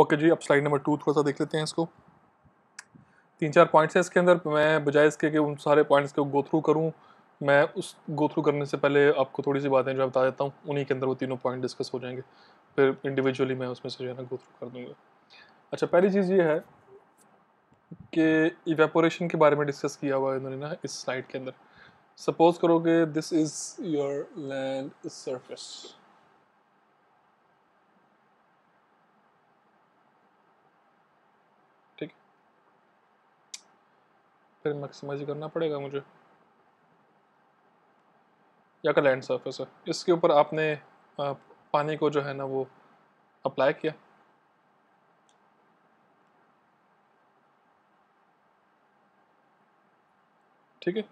Okay जी अब slide number two थोड़ा सा देख लेते हैं इसको तीन चार पॉइंट्स हैं इसके अंदर मैं बजाय इसके कि उन सारे पॉइंट्स को गो थ्रू करूँ मैं उस गो थ्रू करने से पहले आपको थोड़ी सी बातें जो है बता देता हूँ उन्हीं के अंदर वो तीनों पॉइंट डिस्कस हो जाएंगे फिर इंडिविजुअली मैं उसमें से जो है ना गो थ्रू कर दूँगा अच्छा पहली चीज़ ये है कि इवेपोरेशन के बारे में डिस्कस किया हुआ है इन्होंने ना इस स्लाइड के अंदर सपोज करो कि this is your land surface फिर मैक्सिमाइज करना पड़ेगा मुझे या का लैंड सरफेस है इसके ऊपर आपने पानी को जो है ना वो अप्लाई किया ठीक है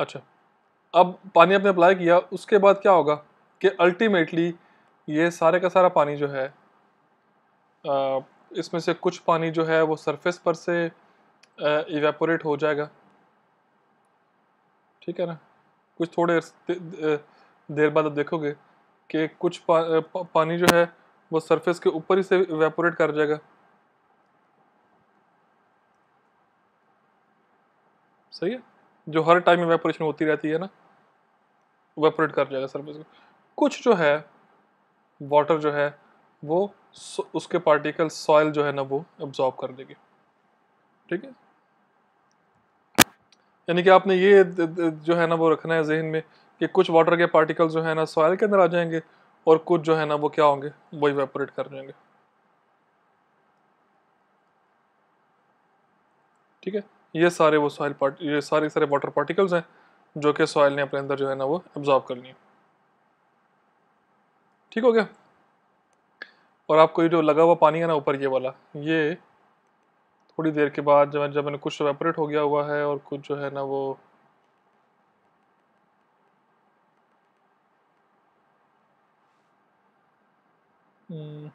अच्छा अब पानी आपने अप्लाई किया उसके बाद क्या होगा कि अल्टीमेटली ये सारे का सारा पानी जो है आ, इसमें से कुछ पानी जो है वो सरफेस पर से इवेपोरेट हो जाएगा ठीक है ना कुछ थोड़े देर बाद आप देखोगे कि कुछ पा, पा, पानी जो है वो सरफेस के ऊपर ही से इवेपोरेट कर जाएगा सही है जो हर टाइम इवेपोरेशन होती रहती है ना वेपोरेट कर जाएगा सरफेस को कुछ जो है वाटर जो है वो उसके पार्टिकल सॉयल जो है ना वो एब्जॉर्ब कर लेगी ठीक है यानी कि आपने ये जो है ना वो रखना है जहन में कि कुछ वाटर के पार्टिकल जो है ना सॉयल के अंदर आ जाएंगे और कुछ जो है ना वो क्या होंगे वो इवेपोरेट कर जाएंगे ठीक है ये सारे वो सॉयल पार्ट ये सारे सारे वाटर पार्टिकल्स हैं जो कि सॉयल ने अपने अंदर जो है ना वो एब्जॉर्ब कर लिए ठीक हो गया और आपको ये जो लगा हुआ पानी है ना ऊपर ये वाला ये थोड़ी देर के बाद जब जब मैंने कुछ वेपरेट हो गया हुआ है और कुछ जो है ना वो हम्म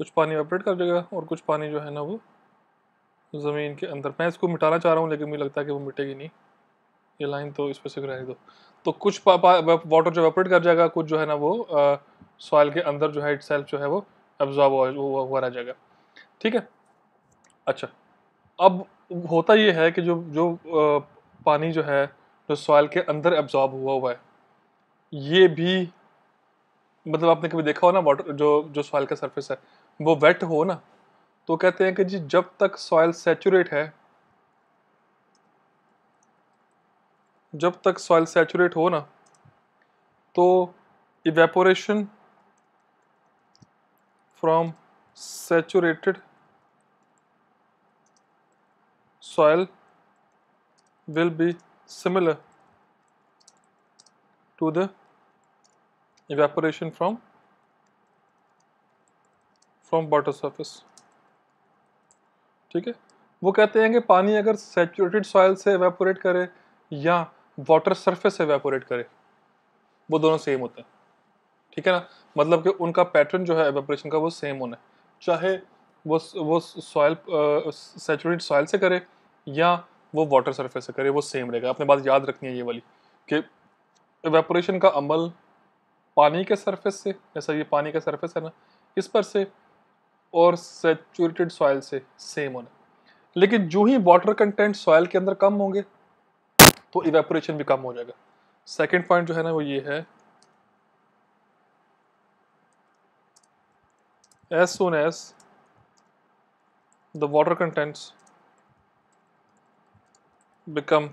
कुछ पानी वेपरेट कर देगा और कुछ पानी जो है ना वो ज़मीन के अंदर मैं इसको मिटाना चाह रहा हूँ लेकिन मुझे लगता है कि वो मिटेगी नहीं ये लाइन तो इस पर से रहने दो तो कुछ वाटर जो वेपरेट कर जाएगा कुछ जो है ना वो सॉइल के अंदर जो है इट जो है वो एब्जॉर्ब हुआ हुआ रह जाएगा ठीक है अच्छा अब होता ये है कि जो जो आ, पानी जो है जो सॉइल के अंदर एब्जॉर्ब हुआ हुआ है ये भी मतलब आपने कभी देखा हो ना वाटर जो जो सॉइल का सरफेस है वो वेट हो ना तो कहते हैं कि जी जब तक सॉयल सेचुरेट है जब तक सॉयल सेचुरेट हो ना तो evaporation from saturated soil will be similar to the evaporation from from water surface ठीक है वो कहते हैं कि पानी अगर सेचुरेटेड सॉइल से एवेपोरेट करे या वाटर सर्फेस से एवेपोरेट करे वो दोनों सेम होते हैं ठीक है ना मतलब कि उनका पैटर्न जो है एवेपोरेशन का वो सेम होना है चाहे वो वो सॉइल सेचुरेटेड सॉइल से करे या वो वाटर सर्फेस से करे वो सेम रहेगा अपने बात याद रखनी है ये वाली कि एवेपोरेशन का अमल पानी के सर्फेस से जैसा ये पानी का सर्फेस है ना इस पर से और सेचूरेटेड सॉयल से सेम होना लेकिन जो ही वाटर कंटेंट सॉयल के अंदर कम होंगे तो इवेपोरेशन भी कम हो जाएगा सेकेंड पॉइंट जो है ना वो ये है as soon as the water contents become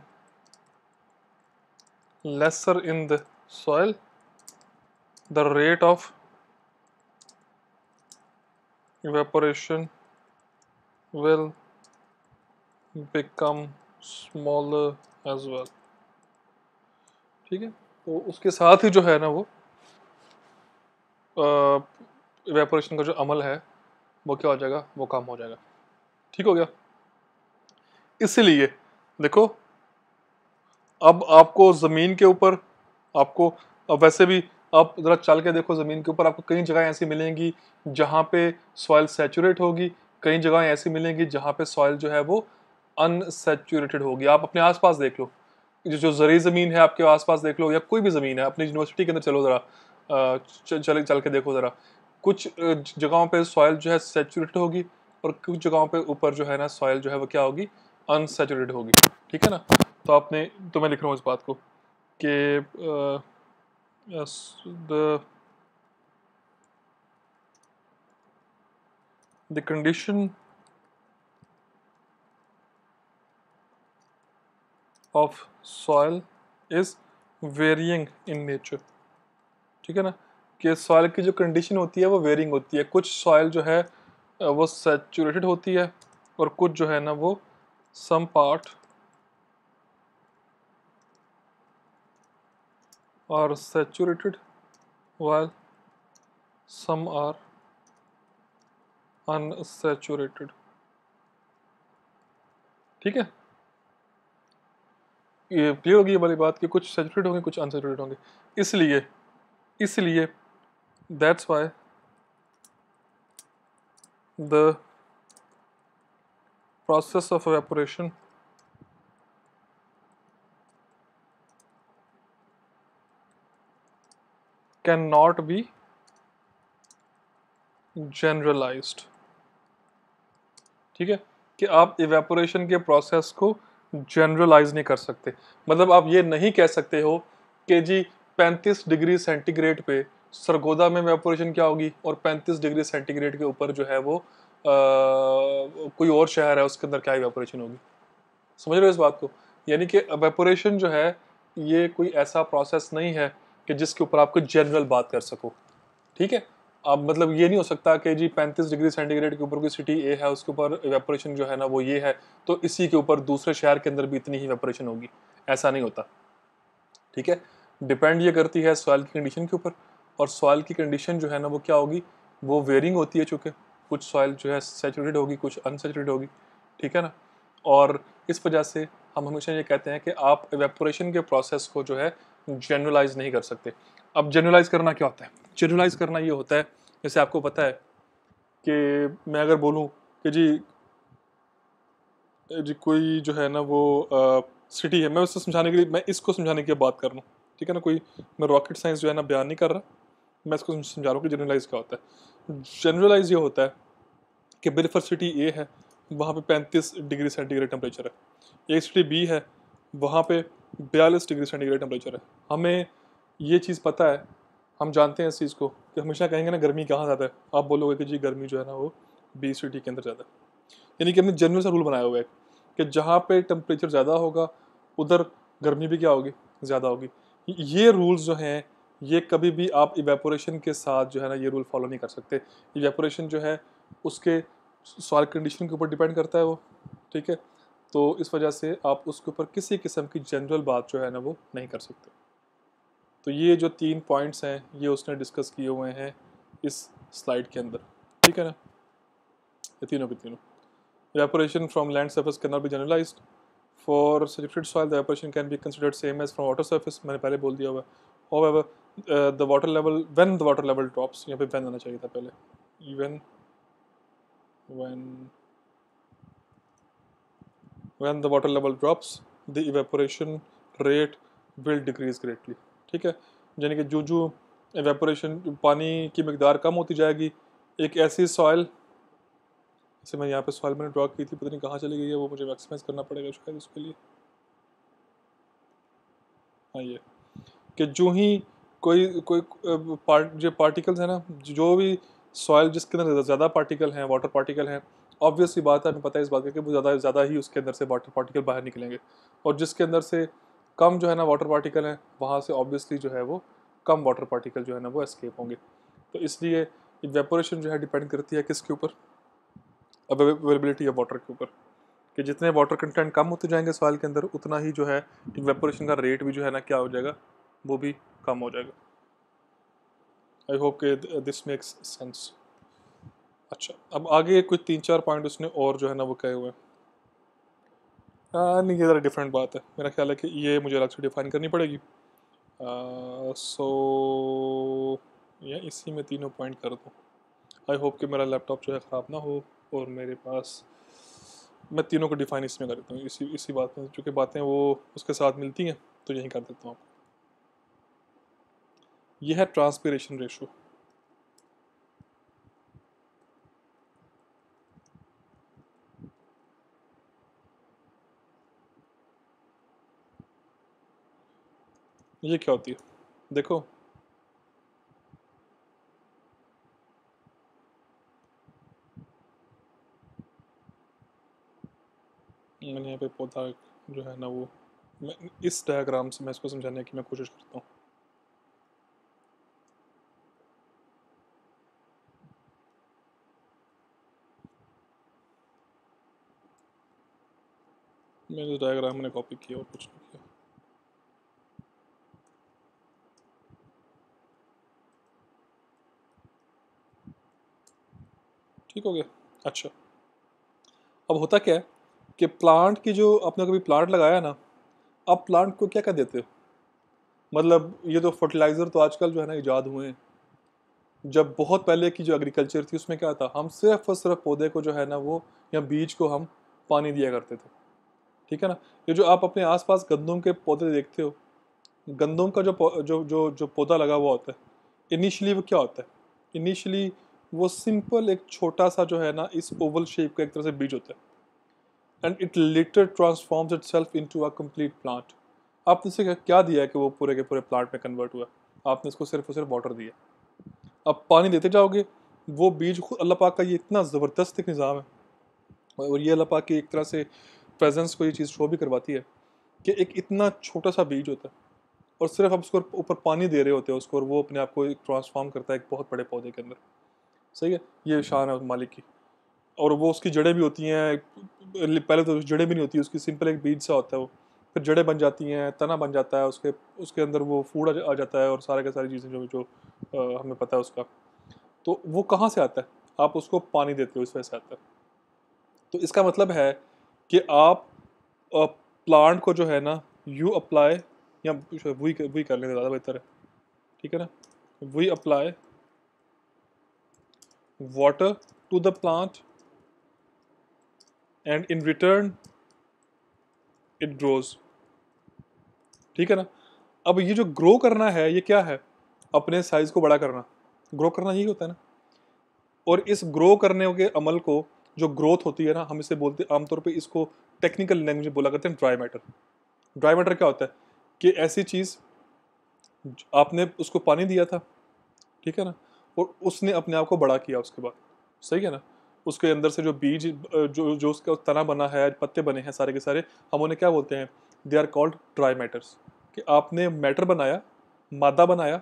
lesser in the soil the rate of evaporation will become smaller as well ठीक है तो उसके साथ ही जो है ना वो इवेपोरेशन का जो अमल है वो क्या हो जाएगा वो कम हो जाएगा ठीक हो गया इसलिए देखो अब आपको ज़मीन के ऊपर आपको अब वैसे भी आप ज़रा चल के देखो ज़मीन के ऊपर आपको कई जगह ऐसी मिलेंगी जहाँ पे सॉइल सेचूरेट होगी कई जगह ऐसी मिलेंगी जहाँ पे सॉइल जो है वो अनसेचूरेटेड होगी आप अपने आसपास देख लो जो जो ज़रिए ज़मीन है आपके आसपास देख लो या कोई भी ज़मीन है अपनी यूनिवर्सिटी के अंदर चलो ज़रा चल चल के देखो ज़रा कुछ जगहों पर सॉइल जो है सेचूरेट होगी और कुछ जगहों पर ऊपर जो है ना सॉइल जो है वो क्या होगी अनसेचूरेट होगी ठीक है ना तो आपने तो मैं लिख रहा हूँ इस बात को कि Yes, the the condition of soil is varying in nature. ठीक है ना कि सॉइल की जो कंडीशन होती है वो वेरिंग होती है कुछ सॉइल जो है वो सेचूरेटेड होती है और कुछ जो है ना वो some part are saturated while some are unsaturated ठीक है ये क्लियर होगी वाली बात कि कुछ सेचुरेटेड होंगे कुछ अनसेचुरेटेड होंगे इसलिए इसलिए that's why the process of evaporation cannot be generalized ठीक है कि आप इवेपोरेशन के प्रोसेस को जनरलाइज नहीं कर सकते मतलब आप ये नहीं कह सकते हो कि जी 35 डिग्री सेंटीग्रेड पे सरगोदा में वेपोरेशन क्या होगी और 35 डिग्री सेंटीग्रेड के ऊपर जो है वो आ, कोई और शहर है उसके अंदर क्या वेपोरेशन होगी समझ रहे हो इस बात को यानी कि वेपोरेशन जो है ये कोई ऐसा प्रोसेस नहीं है कि जिसके ऊपर आपको जनरल बात कर सको ठीक है अब मतलब ये नहीं हो सकता कि जी 35 डिग्री सेंटीग्रेड के ऊपर कोई सिटी ए है उसके ऊपर वेपोरेशन जो है ना वो ये है तो इसी के ऊपर दूसरे शहर के अंदर भी इतनी ही वेपोरेशन होगी ऐसा नहीं होता ठीक है डिपेंड ये करती है सॉइल की कंडीशन के ऊपर और सॉइल की कंडीशन जो है ना वो क्या होगी वो वेयरिंग होती है चूँकि कुछ सॉइल जो है सेचुरेटेड होगी कुछ अनसेचुरेटेड होगी ठीक है ना और इस वजह से हम हमेशा ये कहते हैं कि आप एवेपोरेशन के प्रोसेस को जो है जनरलाइज नहीं कर सकते अब जनरलाइज करना क्या होता है जनरलाइज करना ये होता है जैसे आपको पता है कि मैं अगर बोलूँ कि जी जी कोई जो है ना वो सिटी है मैं उसको समझाने के लिए मैं इसको समझाने की बात कर रहा हूँ ठीक है ना कोई मैं रॉकेट साइंस जो है ना बयान नहीं कर रहा मैं इसको समझा रहा हूँ कि जनरलाइज क्या होता है जनरलाइज ये होता है कि बिलफर सिटी ए है वहाँ पे पैंतीस डिग्री सेंटीग्रेड टेम्परेचर है एक सिटी बी है वहाँ पे बयालीस डिग्री सेंटीग्रेड टेम्परेचर है हमें ये चीज़ पता है हम जानते हैं इस चीज़ को कि हमेशा कहेंगे ना गर्मी कहाँ ज़्यादा है आप बोलोगे कि जी गर्मी जो है ना वो बीस सिटी के अंदर ज़्यादा है यानी कि हमने जनरल सा रूल बनाया हुआ है कि जहाँ पे टेम्परेचर ज़्यादा होगा उधर गर्मी भी क्या होगी ज़्यादा होगी ये रूल्स जो हैं ये कभी भी आप इवेपोरेशन के साथ जो है ना ये रूल फॉलो नहीं कर सकते इवेपोरेशन जो है उसके सॉइल कंडीशन के ऊपर डिपेंड करता है वो ठीक है तो इस वजह से आप उसके ऊपर किसी किस्म की जनरल बात जो है ना वो नहीं कर सकते तो ये जो तीन पॉइंट्स हैं ये उसने डिस्कस किए हुए हैं इस स्लाइड के अंदर ठीक है ना ये तीनों के तीनों evaporation from land surface can not be generalise for saturated soil evaporation can be considered same as from water surface मैंने पहले बोल दिया हुआ है और the water level when the water level drops यहाँ पे वैन आना चाहिए था पहले even when when the water level drops the evaporation rate will decrease greatly ठीक है यानी कि जो जो एवेपोरेशन पानी की मकदार कम होती जाएगी एक ऐसी सॉयल जैसे मैं यहाँ पे सॉइल मैंने ड्रॉ की थी पता नहीं कहाँ चली गई है वो मुझे मैक्सिमाइज करना पड़ेगा शायद उसके लिए हाँ ये कि जो ही कोई कोई पार्ट जो पार्टिकल्स हैं ना जो भी सॉइल जिसके अंदर ज़्यादा पार्टिकल हैं वाटर पार्टिकल हैं ऑब्वियस ही बात है हमें पता है इस बात का कि वो ज़्यादा ज़्यादा ही उसके अंदर से वाटर पार्टिकल बाहर निकलेंगे और जिसके अंदर से कम जो है ना वाटर पार्टिकल हैं वहाँ से ऑब्वियसली जो है वो कम वाटर पार्टिकल जो है ना वो एस्केप होंगे तो इसलिए वेपोरेशन जो है डिपेंड करती है किसके ऊपर अवेलेबिलिटी ऑफ वाटर के ऊपर कि जितने वाटर कंटेंट कम होते जाएंगे सॉइल के अंदर उतना ही जो है वेपोरेशन का रेट भी जो है ना क्या हो जाएगा वो भी कम हो जाएगा आई होप के दिस मेक्स सेंस अच्छा अब आगे कुछ तीन चार पॉइंट उसने और जो है ना वो कहे हुए हैं नहीं ये ज़रा डिफरेंट बात है मेरा ख्याल है कि ये मुझे अलग से डिफाइन करनी पड़ेगी सो so, या इसी में तीनों पॉइंट कर दूँ आई होप कि मेरा लैपटॉप जो है ख़राब ना हो और मेरे पास मैं तीनों को डिफ़ाइन इसमें कर देता हूँ इसी इसी बात में चूँकि बातें वो उसके साथ मिलती हैं तो यहीं कर देता हूँ आपको यह है ट्रांसपेरेशन रेशो ये क्या होती है देखो मैंने यहाँ पे पौधा जो है ना वो मैं इस डायग्राम से मैं इसको समझाने की मैं कोशिश करता हूँ मैंने डायग्राम मैंने कॉपी किया और कुछ नहीं किया ठीक हो गया अच्छा अब होता क्या है कि प्लांट की जो आपने कभी प्लांट लगाया ना आप प्लांट को क्या कर देते हो मतलब ये तो फर्टिलाइज़र तो आजकल जो है ना ईजाद हुए हैं जब बहुत पहले की जो एग्रीकल्चर थी उसमें क्या था हम सिर्फ और सिर्फ पौधे को जो है ना वो या बीज को हम पानी दिया करते थे ठीक है ना ये जो आप अपने आसपास गंदम के पौधे देखते हो गंदम का जो जो जो जो पौधा लगा हुआ होता है इनिशली वो क्या होता है इनिशली वो सिंपल एक छोटा सा जो है ना इस ओवल शेप का एक तरह से बीज होता है and it later transforms itself to a complete plant आपने इसे क्या दिया है कि वो पूरे के पूरे प्लांट में कन्वर्ट हुआ आपने इसको सिर्फ और सिर्फ वाटर दिया अब पानी देते जाओगे वो बीज खुद अल्लाह पाक का ये इतना ज़बरदस्त एक निज़ाम है और ये अल्लाह पाक की एक तरह से प्रेजेंस को ये चीज़ शो भी करवाती है कि एक इतना छोटा सा बीज होता है और सिर्फ आप उसको ऊपर पानी दे रहे होते हैं उसको और वो अपने आप को ट्रांसफॉर्म करता है एक बहुत बड़े पौधे के अंदर सही है ये शान है उस मालिक की और वो उसकी जड़ें भी होती हैं पहले तो जड़ें भी नहीं होती उसकी सिंपल एक बीज सा होता है वो फिर जड़ें बन जाती हैं तना बन जाता है उसके उसके अंदर वो फूड आ जाता है और सारे के सारी चीज़ें जो जो आ, हमें पता है उसका तो वो कहाँ से आता है आप उसको पानी देते हो इस वजह से आता है तो इसका मतलब है कि आप प्लांट को जो है ना यू अप्लाई या वही वही कर लेंगे ज़्यादा बेहतर है ठीक है ना वही apply water to the plant and in return it grows ठीक है ना अब ये जो ग्रो करना है ये क्या है अपने साइज को बड़ा करना ग्रो करना यही होता है ना और इस ग्रो करने के अमल को जो ग्रोथ होती है ना हम इसे बोलते आमतौर पे इसको टेक्निकल लैंग्वेज में बोला करते हैं ड्राई मैटर ड्राई मैटर क्या होता है कि ऐसी चीज़ आपने उसको पानी दिया था ठीक है ना और उसने अपने आप को बड़ा किया उसके बाद सही है ना उसके अंदर से जो बीज जो जो उसका तना बना है पत्ते बने हैं सारे के सारे हम उन्हें क्या बोलते हैं they are called dry matters कि आपने मैटर बनाया मादा बनाया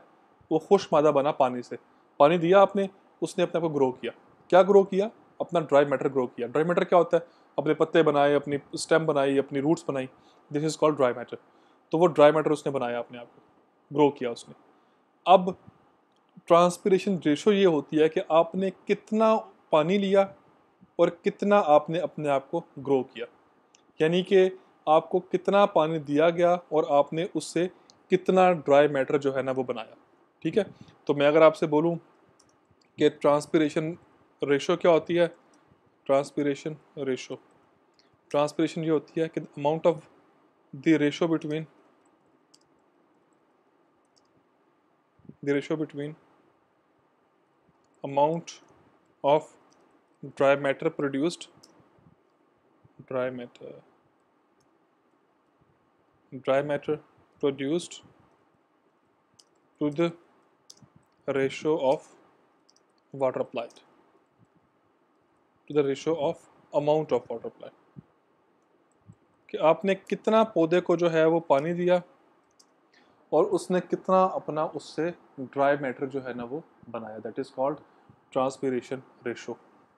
वो खुश मादा बना पानी से पानी दिया आपने उसने अपने आप को ग्रो किया क्या ग्रो किया अपना ड्राई मैटर ग्रो किया ड्राई मैटर क्या होता है अपने पत्ते बनाए अपनी स्टेम बनाई अपनी रूट्स बनाई this is called dry matter तो वो ड्राई मैटर उसने बनाया अपने आप को ग्रो किया उसने अब ट्रांसपीरेशन रेशो ये होती है कि आपने कितना पानी लिया और कितना आपने अपने आप को ग्रो किया यानी कि आपको कितना पानी दिया गया और आपने उससे कितना ड्राई मैटर जो है ना वो बनाया ठीक है तो मैं अगर आपसे बोलूँ कि ट्रांसपीरेशन रेशो क्या होती है ट्रांसपीरेशन रेशो ट्रांसपीरेशन ये होती है कि amount of the ratio between the ratio between amount of dry matter produced dry matter dry matter produced to the ratio of water applied to the ratio of amount of water applied कि आपने कितना पौधे को जो है वो पानी दिया और उसने कितना अपना उससे ड्राई मैटर जो है ना वो बनाया that is called transpiration ratio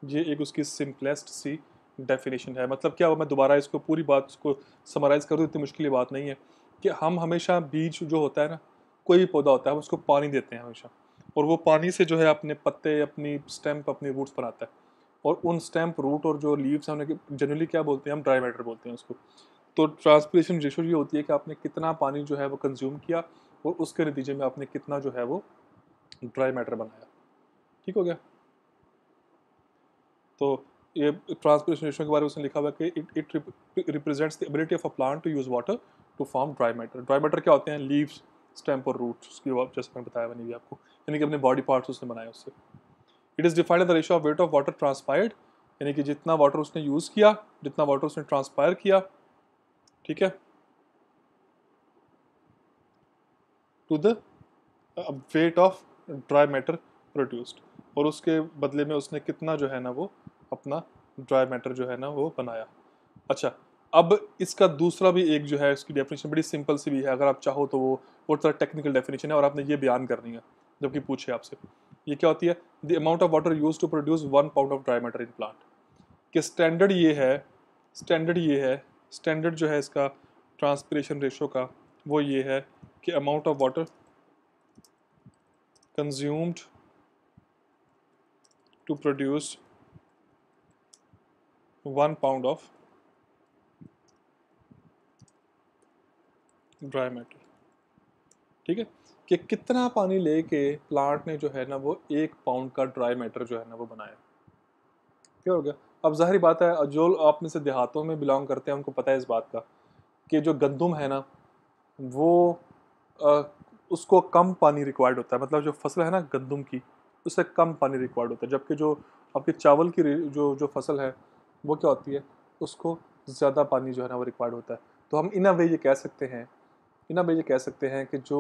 ये एक उसकी सिंपलेस्ट सी डेफिनेशन है मतलब क्या मैं दोबारा इसको पूरी बात को समराइज़ करूँ इतनी मुश्किल बात नहीं है कि हम हमेशा बीज जो होता है ना कोई भी पौधा होता है हम उसको पानी देते हैं हमेशा और वो पानी से जो है अपने पत्ते अपनी स्टैम्प अपनी रूट्स बनाता है और उन स्टैम्प रूट और जो लीव्स हैं उन्हें जनरली क्या बोलते हैं हम ड्राई मैटर बोलते हैं उसको तो ट्रांसपीरेशन रेशो ये होती है कि आपने कितना पानी जो है वो कंज्यूम किया और उसके नतीजे में आपने कितना जो है वो ड्राई मैटर बनाया ठीक हो गया तो ये ट्रांसपोर्टेशन के बारे में उसने लिखा हुआ कि it it represents the ability of a plant to use water to form dry matter dry matter क्या होते हैं लीव्स स्टेम्प और रूट्स उसकी जैसे मैंने बताया मैंने भी आपको यानी कि अपने बॉडी पार्ट्स उसने बनाए उससे it is defined the ratio of weight of water transpired यानी कि जितना वाटर उसने यूज़ किया जितना वाटर उसने ट्रांसपायर किया ठीक है to the weight of dry matter produced और उसके बदले में उसने कितना जो है ना वो अपना ड्राई मैटर जो है ना वो बनाया अच्छा अब इसका दूसरा भी एक जो है इसकी डेफिनेशन बड़ी सिंपल सी भी है अगर आप चाहो तो वो और तरह टेक्निकल डेफिनेशन है और आपने ये बयान करनी है जबकि पूछे आपसे ये क्या होती है the amount of water use to produce one pound of dry matter in plant कि स्टैंडर्ड ये है स्टैंडर्ड ये है स्टैंडर्ड जो है इसका ट्रांसपरेशन रेशो का वो ये है कि amount of water consumed to produce one pound of dry matter ठीक है कि कितना पानी लेके प्लांट ने जो है ना वो एक पाउंड का ड्राई मैटर जो है ना वो बनाया क्या हो गया अब जाहिर बात है जो आप में से देहातों में बिलोंग करते हैं उनको पता है इस बात का कि जो गंदम है ना वो आ, उसको कम पानी रिक्वायर्ड होता है मतलब जो फसल है ना गंदम की उससे कम पानी रिक्वायर्ड होता है जबकि जो आपके चावल की जो जो फसल है वो क्या होती है उसको ज़्यादा पानी जो है ना वो रिक्वायर्ड होता है तो हम इन वे ये कह सकते हैं इन वे ये कह सकते हैं कि जो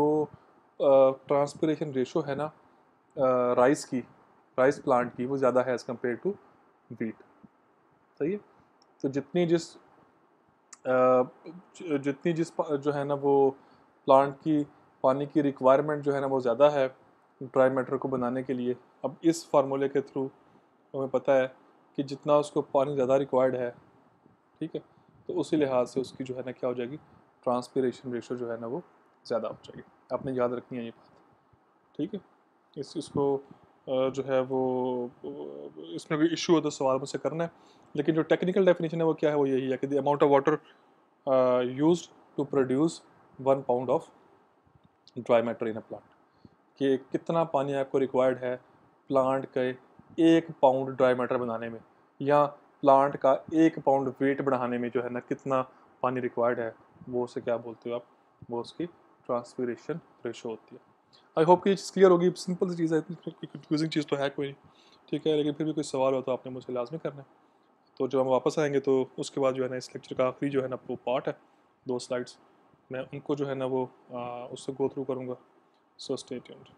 ट्रांसपोरेशन रेशो है ना राइस की राइस प्लांट की वो ज़्यादा है एज़ कम्पेयर टू वीट सही है तो जितनी जिस जितनी जिस जो है ना वो प्लांट की पानी की रिक्वायरमेंट जो है ना वो ज़्यादा है ड्राई मैटर को बनाने के लिए अब इस फार्मूले के थ्रू हमें पता है कि जितना उसको पानी ज़्यादा रिक्वायर्ड है ठीक है तो उसी लिहाज से उसकी जो है ना क्या हो जाएगी ट्रांसपीरेशन रेशो जो है ना वो ज़्यादा हो जाएगी आपने याद रखनी है ये बात ठीक है इस इसको जो है वो इसमें कोई इशू हो तो सवाल मुझसे करना है लेकिन जो टेक्निकल डेफिनेशन है वो क्या है वो यही है कि the amount of water use to produce one pound of dry matter in a plant कि कितना पानी आपको रिक्वायर्ड है प्लांट के एक पाउंड ड्राई मैटर बनाने में या प्लांट का एक पाउंड वेट बढ़ाने में जो है ना कितना पानी रिक्वायर्ड है वो उसे क्या बोलते हो आप वो उसकी ट्रांसपीरेशन रेशो होती है आई होप कि चीज़ क्लियर होगी सिंपल सी चीज़ है इतनी कंफ्यूजिंग चीज़ तो है कोई नहीं ठीक है लेकिन फिर भी कोई सवाल हो तो आपने मुझे लाजमी करना है तो जब हम वापस आएंगे तो उसके बाद जो है ना इस लेक्चर का आखिरी जो है ना वो पार्ट है दो स्लाइड्स मैं उनको जो है ना वो उससे गो थ्रू करूँगा So stay tuned.